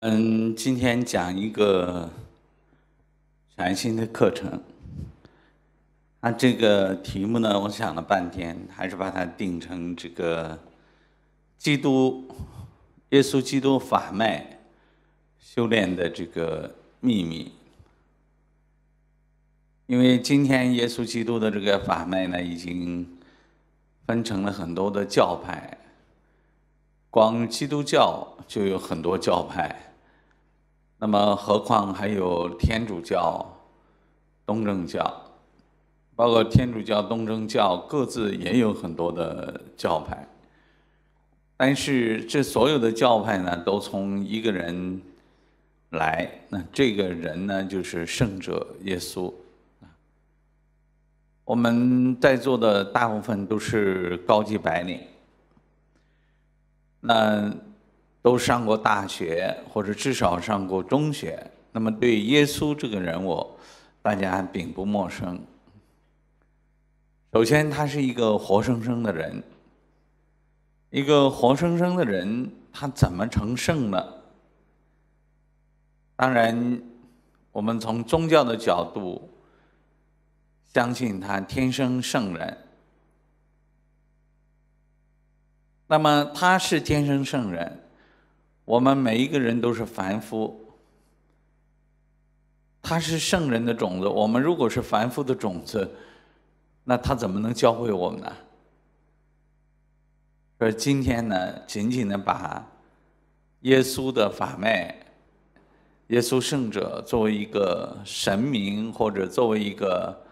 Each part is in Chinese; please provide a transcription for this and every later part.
嗯，今天讲一个全新的课程。那这个题目呢，我想了半天，还是把它定成这个基督耶稣基督法脉修炼的这个秘密。因为今天耶稣基督的这个法脉呢，已经分成了很多的教派，光基督教就有很多教派。那么，何况还有天主教、东正教，包括天主教、东正教各自也有很多的教派。但是，这所有的教派呢，都从一个人来，那这个人呢，就是圣者耶稣。我们在座的大部分都是高级白领，那。都上过大学或者至少上过中学，那么对耶稣这个人物，大家并不陌生。首先，他是一个活生生的人，一个活生生的人，他怎么成圣呢？当然，我们从宗教的角度相信他天生圣人。那么，他是天生圣人。我们每一个人都是凡夫，他是圣人的种子。我们如果是凡夫的种子，那他怎么能教会我们呢？所以今天呢，仅仅的把耶稣的法脉、耶稣圣者作为一个神明或者作为一个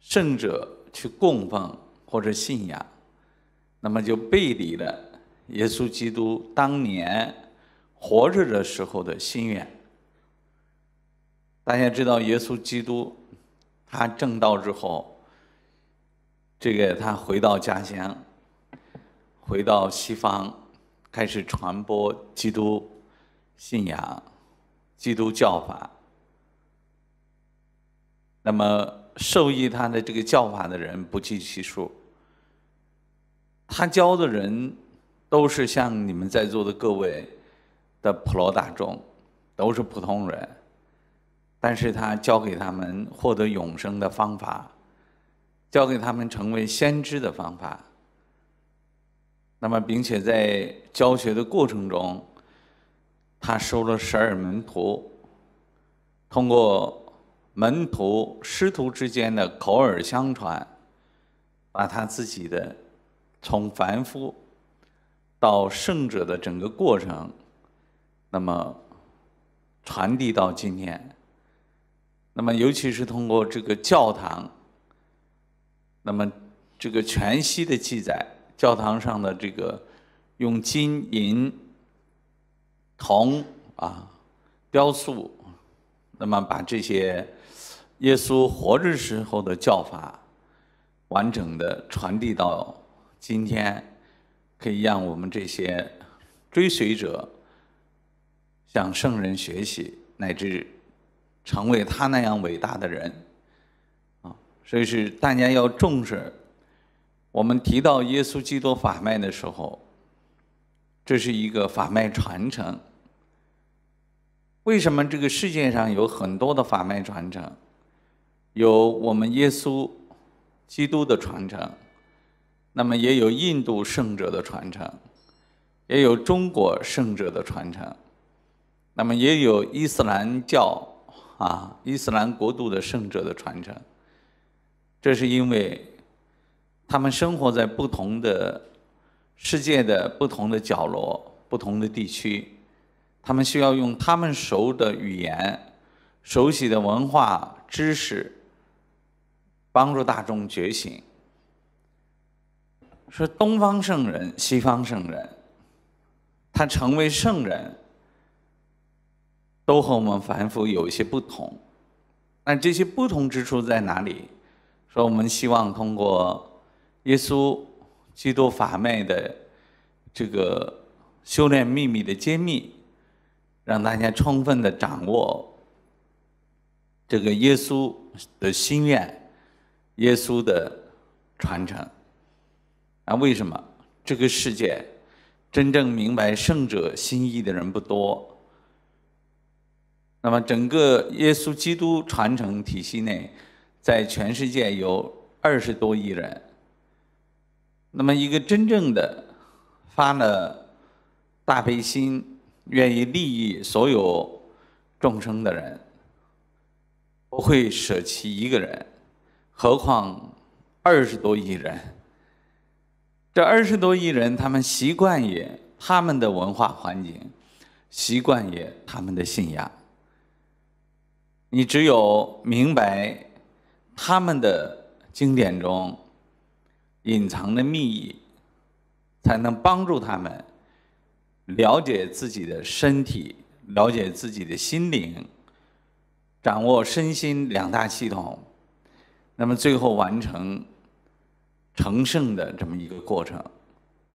圣者去供奉或者信仰，那么就背离了。耶稣基督当年活着的时候的心愿，大家知道，耶稣基督他正道之后，这个他回到家乡，回到西方，开始传播基督信仰、基督教法。那么受益他的这个教法的人不计其数，他教的人。都是像你们在座的各位的普罗大众，都是普通人，但是他教给他们获得永生的方法，教给他们成为先知的方法。那么，并且在教学的过程中，他收了十二门徒，通过门徒师徒之间的口耳相传，把他自己的从凡夫。到圣者的整个过程，那么传递到今天，那么尤其是通过这个教堂，那么这个全息的记载，教堂上的这个用金银、铜啊雕塑，那么把这些耶稣活着时候的教法，完整的传递到今天。可以让我们这些追随者向圣人学习，乃至成为他那样伟大的人啊！所以是大家要重视。我们提到耶稣基督法脉的时候，这是一个法脉传承。为什么这个世界上有很多的法脉传承？有我们耶稣基督的传承。那么也有印度圣者的传承，也有中国圣者的传承，那么也有伊斯兰教啊伊斯兰国度的圣者的传承。这是因为，他们生活在不同的世界的不同的角落、不同的地区，他们需要用他们熟的语言、熟悉的文化知识帮助大众觉醒。说东方圣人、西方圣人，他成为圣人，都和我们凡夫有一些不同。那这些不同之处在哪里？说我们希望通过耶稣基督法脉的这个修炼秘密的揭秘，让大家充分的掌握这个耶稣的心愿，耶稣的传承。啊，为什么这个世界真正明白圣者心意的人不多？那么，整个耶稣基督传承体系内，在全世界有二十多亿人。那么，一个真正的发了大悲心、愿意利益所有众生的人，不会舍弃一个人，何况二十多亿人？这二十多亿人，他们习惯于他们的文化环境，习惯于他们的信仰。你只有明白他们的经典中隐藏的秘密，才能帮助他们了解自己的身体，了解自己的心灵，掌握身心两大系统，那么最后完成。成胜的这么一个过程。